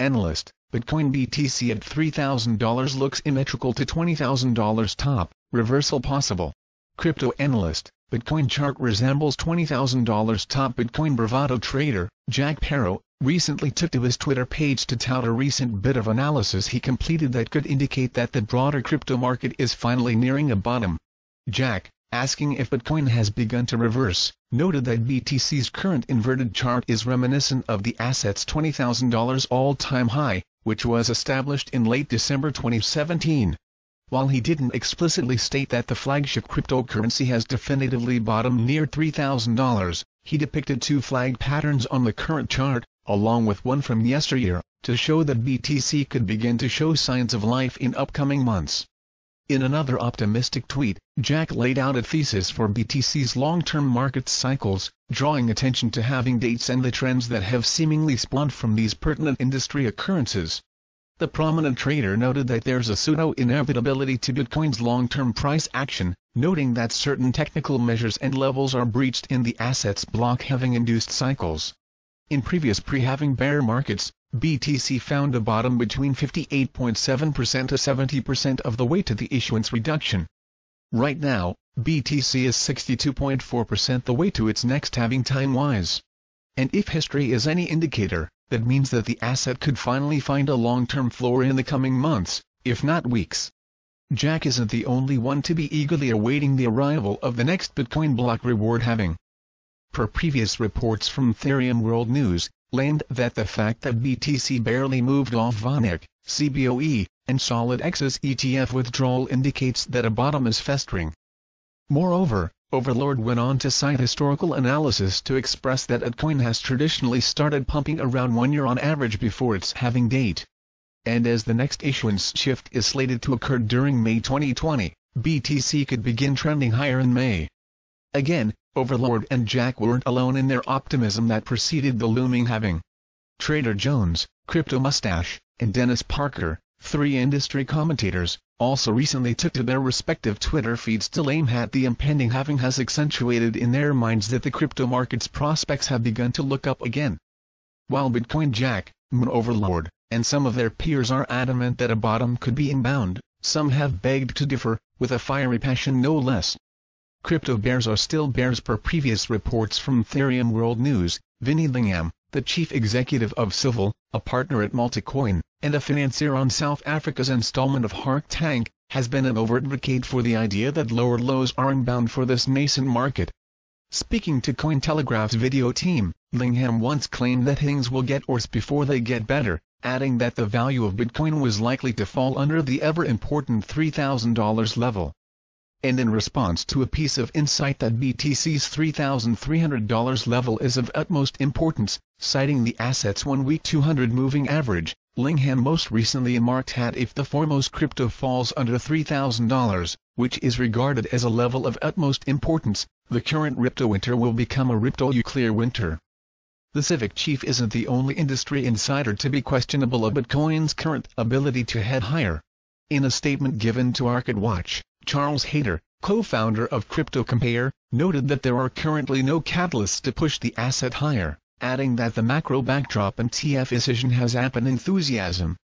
Analyst, Bitcoin BTC at $3,000 looks symmetrical to $20,000 top, reversal possible. Crypto analyst, Bitcoin chart resembles $20,000 top Bitcoin bravado trader, Jack Parrow, recently took to his Twitter page to tout a recent bit of analysis he completed that could indicate that the broader crypto market is finally nearing a bottom. Jack, asking if Bitcoin has begun to reverse, noted that BTC's current inverted chart is reminiscent of the asset's $20,000 all-time high, which was established in late December 2017. While he didn't explicitly state that the flagship cryptocurrency has definitively bottomed near $3,000, he depicted two flag patterns on the current chart, along with one from yesteryear, to show that BTC could begin to show signs of life in upcoming months. In another optimistic tweet, Jack laid out a thesis for BTC's long-term market cycles, drawing attention to having dates and the trends that have seemingly spawned from these pertinent industry occurrences. The prominent trader noted that there's a pseudo-inevitability to Bitcoin's long-term price action, noting that certain technical measures and levels are breached in the asset's block having induced cycles. In previous pre-halving bear markets, BTC found a bottom between 58.7% to 70% of the way to the issuance reduction. Right now, BTC is 62.4% the way to its next halving time-wise. And if history is any indicator, that means that the asset could finally find a long-term floor in the coming months, if not weeks. Jack isn't the only one to be eagerly awaiting the arrival of the next Bitcoin block reward halving per previous reports from Therium World News, claimed that the fact that BTC barely moved off VONIC, CBOE, and SolidX's ETF withdrawal indicates that a bottom is festering. Moreover, Overlord went on to cite historical analysis to express that a coin has traditionally started pumping around one year on average before its having date. And as the next issuance shift is slated to occur during May 2020, BTC could begin trending higher in May. Again, Overlord and Jack weren't alone in their optimism that preceded the looming having. Trader Jones, Crypto Mustache, and Dennis Parker, three industry commentators, also recently took to their respective Twitter feeds to aim hat the impending having, has accentuated in their minds that the crypto market's prospects have begun to look up again. While Bitcoin Jack, Moon Overlord, and some of their peers are adamant that a bottom could be inbound, some have begged to differ, with a fiery passion no less. Crypto bears are still bears per previous reports from Ethereum World News, Vinny Lingham, the chief executive of Civil, a partner at Multicoin, and a financier on South Africa's installment of Hark Tank, has been an overt advocate for the idea that lower lows are inbound for this nascent market. Speaking to Cointelegraph's video team, Lingham once claimed that things will get worse before they get better, adding that the value of Bitcoin was likely to fall under the ever-important $3,000 level and in response to a piece of insight that BTC's $3,300 level is of utmost importance, citing the asset's one-week 200 moving average, Lingham most recently marked hat if the foremost crypto falls under $3,000, which is regarded as a level of utmost importance, the current crypto winter will become a crypto clear winter. The Civic Chief isn't the only industry insider to be questionable of Bitcoin's current ability to head higher. In a statement given to Watch. Charles Hayter, co-founder of CryptoCompare, noted that there are currently no catalysts to push the asset higher, adding that the macro backdrop and TF decision has app enthusiasm,